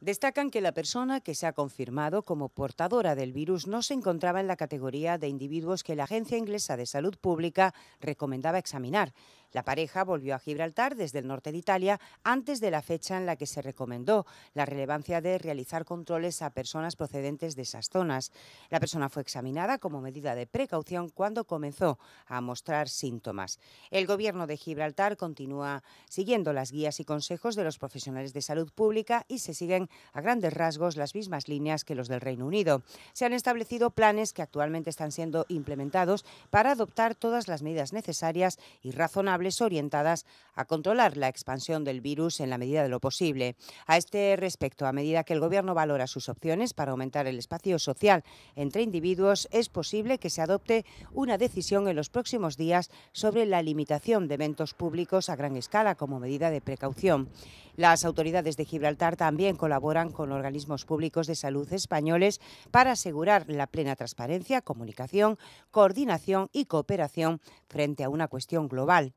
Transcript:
Destacan que la persona que se ha confirmado como portadora del virus no se encontraba en la categoría de individuos que la Agencia Inglesa de Salud Pública recomendaba examinar. La pareja volvió a Gibraltar desde el norte de Italia antes de la fecha en la que se recomendó la relevancia de realizar controles a personas procedentes de esas zonas. La persona fue examinada como medida de precaución cuando comenzó a mostrar síntomas. El gobierno de Gibraltar continúa siguiendo las guías y consejos de los profesionales de salud pública y se siguen a grandes rasgos las mismas líneas que los del Reino Unido. Se han establecido planes que actualmente están siendo implementados para adoptar todas las medidas necesarias y razonables orientadas a controlar la expansión del virus en la medida de lo posible. A este respecto, a medida que el Gobierno valora sus opciones para aumentar el espacio social entre individuos, es posible que se adopte una decisión en los próximos días sobre la limitación de eventos públicos a gran escala como medida de precaución. Las autoridades de Gibraltar también colaboran con organismos públicos de salud españoles para asegurar la plena transparencia, comunicación, coordinación y cooperación frente a una cuestión global.